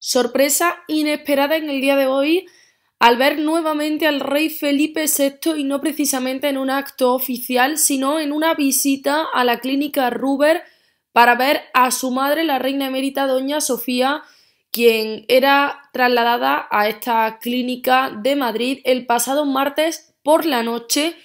Sorpresa inesperada en el día de hoy al ver nuevamente al rey Felipe VI y no precisamente en un acto oficial, sino en una visita a la clínica Ruber para ver a su madre, la reina emérita doña Sofía, quien era trasladada a esta clínica de Madrid el pasado martes por la noche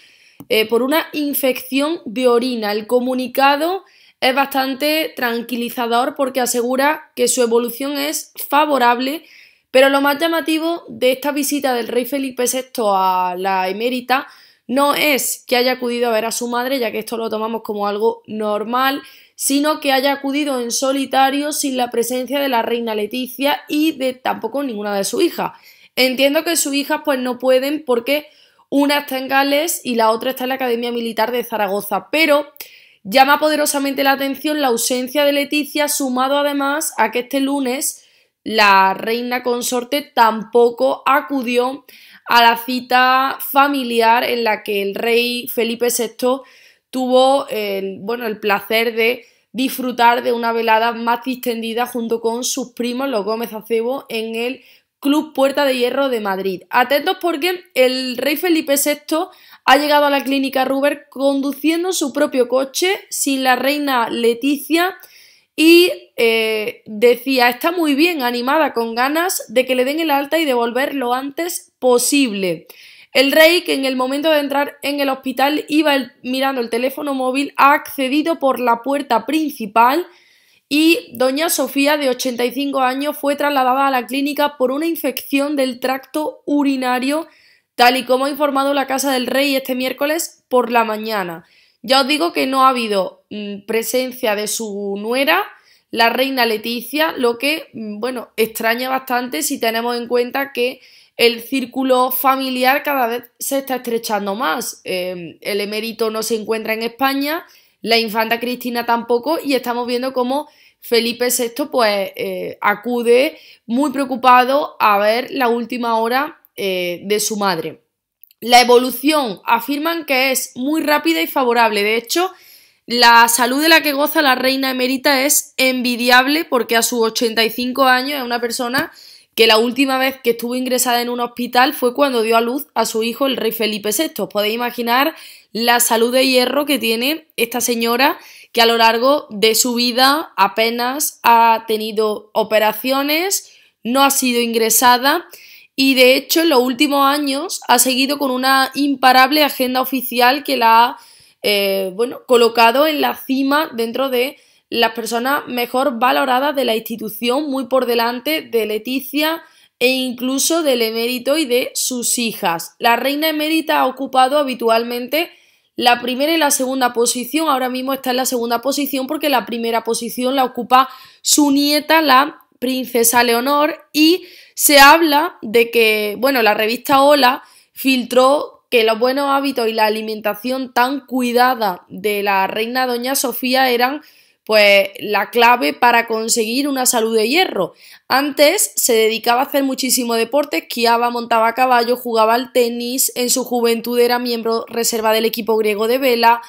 eh, por una infección de orina. El comunicado es bastante tranquilizador porque asegura que su evolución es favorable, pero lo más llamativo de esta visita del rey Felipe VI a la emérita no es que haya acudido a ver a su madre, ya que esto lo tomamos como algo normal, sino que haya acudido en solitario sin la presencia de la reina Leticia y de tampoco ninguna de sus hijas. Entiendo que sus hijas pues no pueden porque una está en Gales y la otra está en la Academia Militar de Zaragoza, pero Llama poderosamente la atención la ausencia de Leticia, sumado además a que este lunes la reina consorte tampoco acudió a la cita familiar en la que el rey Felipe VI tuvo el, bueno, el placer de disfrutar de una velada más distendida junto con sus primos, los Gómez Acebo, en el Club Puerta de Hierro de Madrid. Atentos porque el rey Felipe VI ha llegado a la clínica Ruber conduciendo su propio coche sin la reina Leticia y eh, decía, está muy bien, animada, con ganas de que le den el alta y volver lo antes posible. El rey, que en el momento de entrar en el hospital iba mirando el teléfono móvil, ha accedido por la puerta principal y doña Sofía, de 85 años, fue trasladada a la clínica por una infección del tracto urinario, tal y como ha informado la Casa del Rey este miércoles por la mañana. Ya os digo que no ha habido mm, presencia de su nuera, la reina Leticia, lo que, mm, bueno, extraña bastante si tenemos en cuenta que el círculo familiar cada vez se está estrechando más. Em, el emérito no se encuentra en España, la infanta Cristina tampoco, y estamos viendo cómo Felipe VI pues eh, acude muy preocupado a ver la última hora eh, de su madre. La evolución afirman que es muy rápida y favorable. De hecho, la salud de la que goza la reina emérita es envidiable porque a sus 85 años es una persona que la última vez que estuvo ingresada en un hospital fue cuando dio a luz a su hijo el rey Felipe VI. Os podéis imaginar la salud de hierro que tiene esta señora que a lo largo de su vida apenas ha tenido operaciones, no ha sido ingresada y de hecho en los últimos años ha seguido con una imparable agenda oficial que la ha eh, bueno, colocado en la cima dentro de las personas mejor valoradas de la institución, muy por delante de Leticia e incluso del emérito y de sus hijas. La reina emérita ha ocupado habitualmente la primera y la segunda posición. Ahora mismo está en la segunda posición porque la primera posición la ocupa su nieta, la princesa Leonor, y se habla de que, bueno, la revista Hola filtró que los buenos hábitos y la alimentación tan cuidada de la reina doña Sofía eran pues la clave para conseguir una salud de hierro. Antes se dedicaba a hacer muchísimo deporte, esquiaba, montaba a caballo, jugaba al tenis, en su juventud era miembro reserva del equipo griego de vela,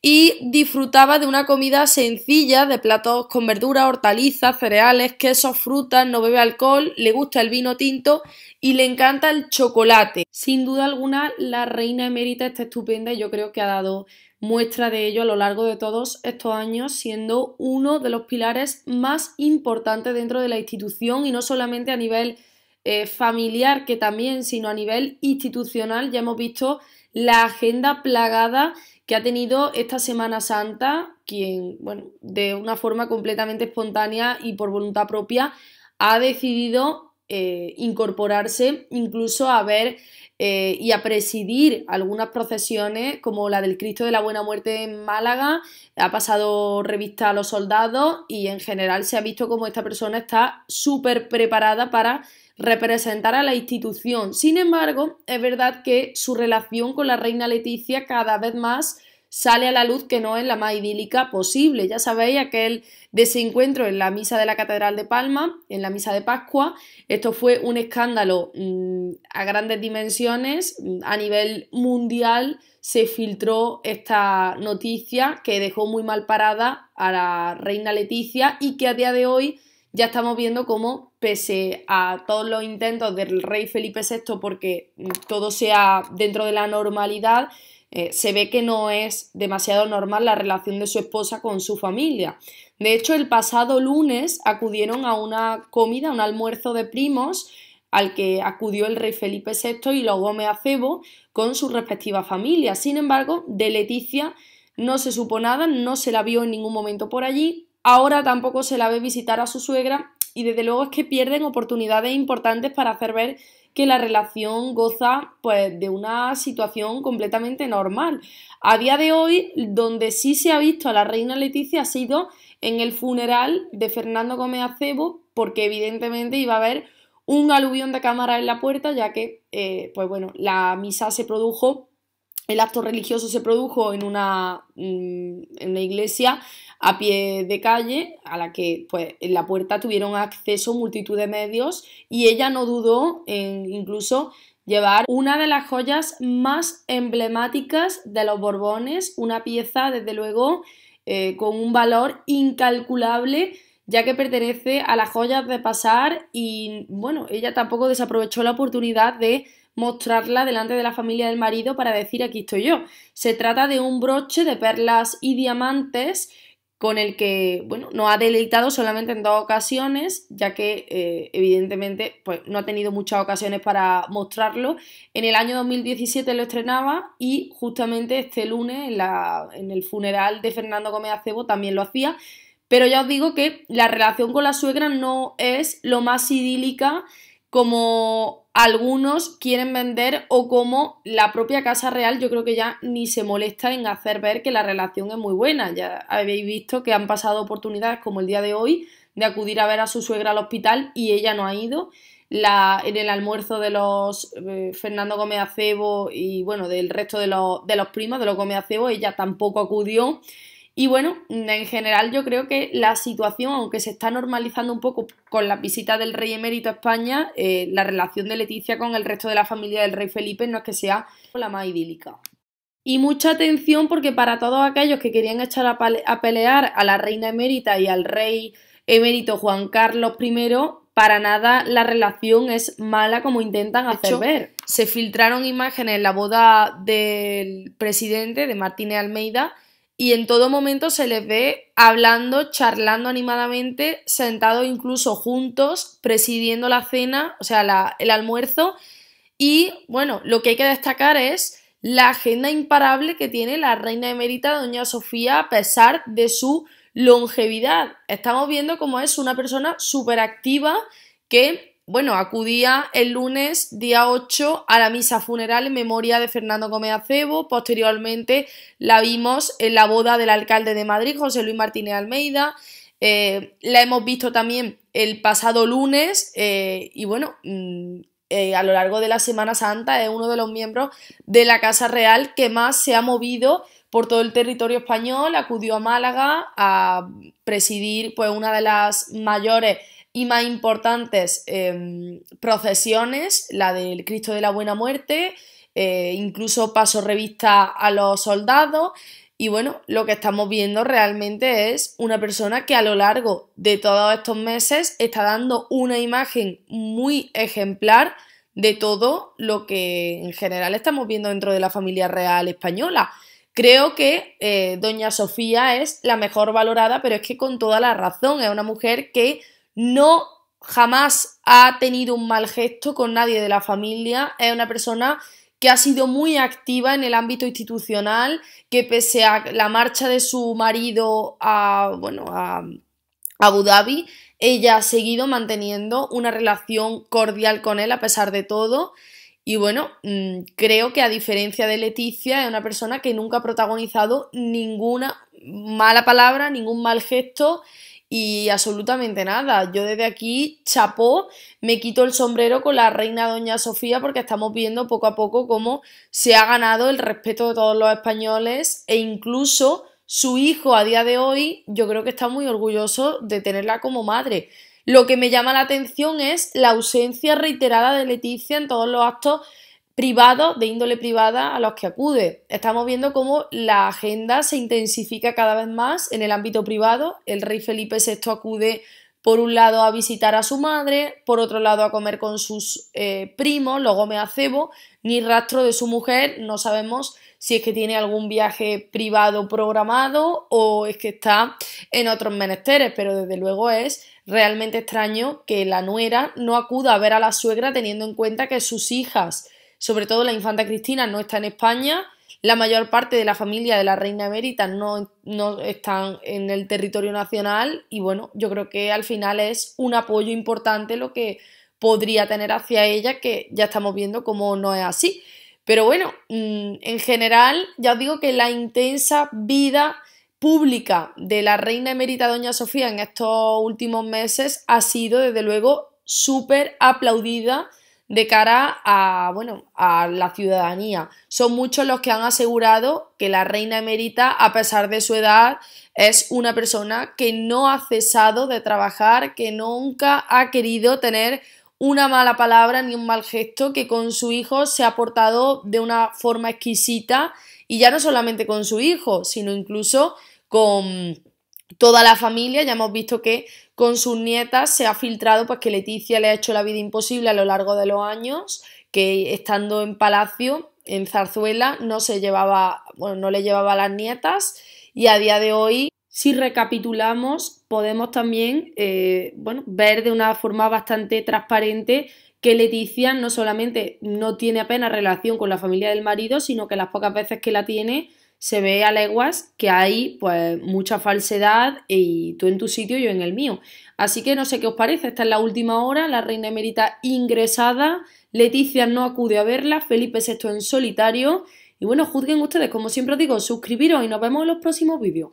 y disfrutaba de una comida sencilla, de platos con verduras, hortalizas, cereales, quesos, frutas, no bebe alcohol, le gusta el vino tinto y le encanta el chocolate. Sin duda alguna, la reina emérita está estupenda y yo creo que ha dado muestra de ello a lo largo de todos estos años, siendo uno de los pilares más importantes dentro de la institución y no solamente a nivel eh, familiar que también, sino a nivel institucional. Ya hemos visto la agenda plagada que ha tenido esta Semana Santa, quien, bueno, de una forma completamente espontánea y por voluntad propia, ha decidido eh, incorporarse incluso a ver eh, y a presidir algunas procesiones como la del Cristo de la Buena Muerte en Málaga, ha pasado revista a los soldados y en general se ha visto como esta persona está súper preparada para representar a la institución. Sin embargo, es verdad que su relación con la reina Leticia cada vez más sale a la luz que no es la más idílica posible. Ya sabéis aquel desencuentro en la misa de la Catedral de Palma, en la misa de Pascua. Esto fue un escándalo mm, a grandes dimensiones. A nivel mundial se filtró esta noticia que dejó muy mal parada a la reina Leticia y que a día de hoy ya estamos viendo cómo, pese a todos los intentos del rey Felipe VI porque mm, todo sea dentro de la normalidad, eh, se ve que no es demasiado normal la relación de su esposa con su familia. De hecho, el pasado lunes acudieron a una comida, un almuerzo de primos, al que acudió el rey Felipe VI y los Gómez Acebo con su respectiva familia. Sin embargo, de Leticia no se supo nada, no se la vio en ningún momento por allí Ahora tampoco se la ve visitar a su suegra y desde luego es que pierden oportunidades importantes para hacer ver que la relación goza pues, de una situación completamente normal. A día de hoy, donde sí se ha visto a la reina Leticia ha sido en el funeral de Fernando Gómez Acebo, porque evidentemente iba a haber un aluvión de cámara en la puerta, ya que eh, pues bueno, la misa se produjo el acto religioso se produjo en una, mm, en iglesia a pie de calle, a la que pues, en la puerta tuvieron acceso multitud de medios y ella no dudó en incluso llevar una de las joyas más emblemáticas de los Borbones, una pieza desde luego eh, con un valor incalculable ya que pertenece a las joyas de pasar y bueno, ella tampoco desaprovechó la oportunidad de mostrarla delante de la familia del marido para decir aquí estoy yo. Se trata de un broche de perlas y diamantes con el que, bueno, no ha deleitado solamente en dos ocasiones, ya que eh, evidentemente pues, no ha tenido muchas ocasiones para mostrarlo. En el año 2017 lo estrenaba y justamente este lunes en, la, en el funeral de Fernando Gómez Acebo también lo hacía. Pero ya os digo que la relación con la suegra no es lo más idílica como algunos quieren vender o como la propia Casa Real yo creo que ya ni se molesta en hacer ver que la relación es muy buena. Ya habéis visto que han pasado oportunidades como el día de hoy de acudir a ver a su suegra al hospital y ella no ha ido. La, en el almuerzo de los eh, Fernando Gómez Acebo y bueno, del resto de los, de los primos, de los Gómez Acebo, ella tampoco acudió. Y bueno, en general yo creo que la situación, aunque se está normalizando un poco con la visita del rey emérito a España, eh, la relación de Leticia con el resto de la familia del rey Felipe no es que sea la más idílica. Y mucha atención porque para todos aquellos que querían echar a, pelear a la reina emérita y al rey emérito Juan Carlos I, para nada la relación es mala como intentan hacer ver. Se filtraron imágenes en la boda del presidente de Martínez Almeida y en todo momento se les ve hablando, charlando animadamente, sentados incluso juntos, presidiendo la cena, o sea, el almuerzo. Y bueno, lo que hay que destacar es la agenda imparable que tiene la reina emérita doña Sofía a pesar de su longevidad. Estamos viendo cómo es una persona súper activa que bueno, acudía el lunes, día 8, a la misa funeral en memoria de Fernando Gómez Acebo. Posteriormente la vimos en la boda del alcalde de Madrid, José Luis Martínez Almeida. Eh, la hemos visto también el pasado lunes eh, y bueno, mm, eh, a lo largo de la Semana Santa es uno de los miembros de la Casa Real que más se ha movido por todo el territorio español, acudió a Málaga a presidir pues, una de las mayores y más importantes em, procesiones, la del Cristo de la Buena Muerte, eh, incluso paso revista a los soldados. Y bueno, lo que estamos viendo realmente es una persona que a lo largo de todos estos meses está dando una imagen muy ejemplar de todo lo que en general estamos viendo dentro de la familia real española. Creo que eh, doña Sofía es la mejor valorada, pero es que con toda la razón, es una mujer que no jamás ha tenido un mal gesto con nadie de la familia, es una persona que ha sido muy activa en el ámbito institucional, que pese a la marcha de su marido a, bueno, a Abu Dhabi, ella ha seguido manteniendo una relación cordial con él a pesar de todo. Y bueno, mm, creo que a diferencia de Leticia, es una persona que nunca ha protagonizado ninguna mala palabra, ningún mal gesto y absolutamente nada. Yo desde aquí, chapó, me quito el sombrero con la reina doña Sofía porque estamos viendo poco a poco cómo se ha ganado el respeto de todos los españoles e incluso su hijo a día de hoy yo creo que está muy orgulloso de tenerla como madre. Lo que me llama la atención es la ausencia reiterada de Leticia en todos los actos Privado de índole privada, a los que acude. Estamos viendo cómo la agenda se intensifica cada vez más en el ámbito privado. El rey Felipe VI acude por un lado a visitar a su madre, por otro lado a comer con sus eh, primos, los Gómez Acebo, ni rastro de su mujer, no sabemos si es que tiene algún viaje privado programado o es que está en otros menesteres, pero desde luego es realmente extraño que la nuera no acuda a ver a la suegra teniendo en cuenta que sus hijas sobre todo la infanta Cristina no está en España, la mayor parte de la familia de la reina emérita no, no están en el territorio nacional y bueno, yo creo que al final es un apoyo importante lo que podría tener hacia ella, que ya estamos viendo cómo no es así. Pero bueno, mm, en general ya os digo que la intensa vida pública de la reina emérita Doña Sofía en estos últimos meses ha sido desde luego súper aplaudida de cara a, bueno, a la ciudadanía. Son muchos los que han asegurado que la reina emérita, a pesar de su edad, es una persona que no ha cesado de trabajar, que nunca ha querido tener una mala palabra ni un mal gesto, que con su hijo se ha portado de una forma exquisita y ya no solamente con su hijo, sino incluso con toda la familia, ya hemos visto que con sus nietas se ha filtrado pues que Leticia le ha hecho la vida imposible a lo largo de los años, que estando en Palacio, en Zarzuela, no se llevaba, bueno, no le llevaba a las nietas y a día de hoy si recapitulamos, podemos también eh, ver de una forma bastante transparente que Leticia no solamente no tiene apenas relación con la familia del marido, sino que las pocas veces que la tiene se ve a leguas que hay pues mucha falsedad y tú en tu sitio y yo en el mío. Así que no sé qué os parece, esta es la última hora, la reina emerita ingresada, Leticia no acude a verla, Felipe VI en solitario y bueno, juzguen ustedes, como siempre os digo, suscribiros y nos vemos en los próximos vídeos.